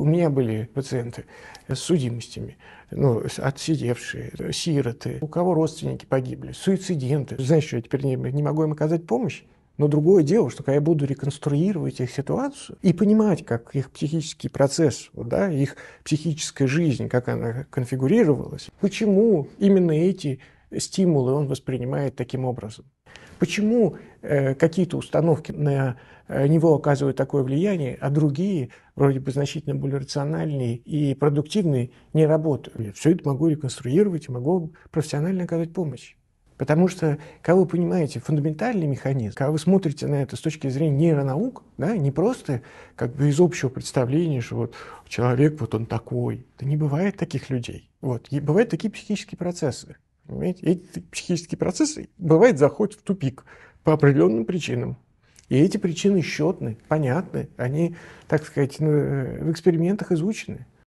У меня были пациенты с судимостями, ну, отсидевшие, сироты, у кого родственники погибли, суициденты. Знаешь, что я теперь не, не могу им оказать помощь? Но другое дело, что когда я буду реконструировать их ситуацию и понимать, как их психический процесс, да, их психическая жизнь, как она конфигурировалась, почему именно эти стимулы он воспринимает таким образом. Почему э, какие-то установки на э, него оказывают такое влияние, а другие, вроде бы значительно более рациональные и продуктивные, не работают? Все это могу реконструировать, могу профессионально оказать помощь. Потому что, когда вы понимаете фундаментальный механизм, когда вы смотрите на это с точки зрения нейронаук, да, не просто как бы из общего представления, что вот человек вот он такой. Да не бывает таких людей. Вот. И бывают такие психические процессы. Понимаете? Эти психические процессы, бывает, заходят в тупик по определенным причинам. И эти причины счетны, понятны, они, так сказать, ну, э, в экспериментах изучены.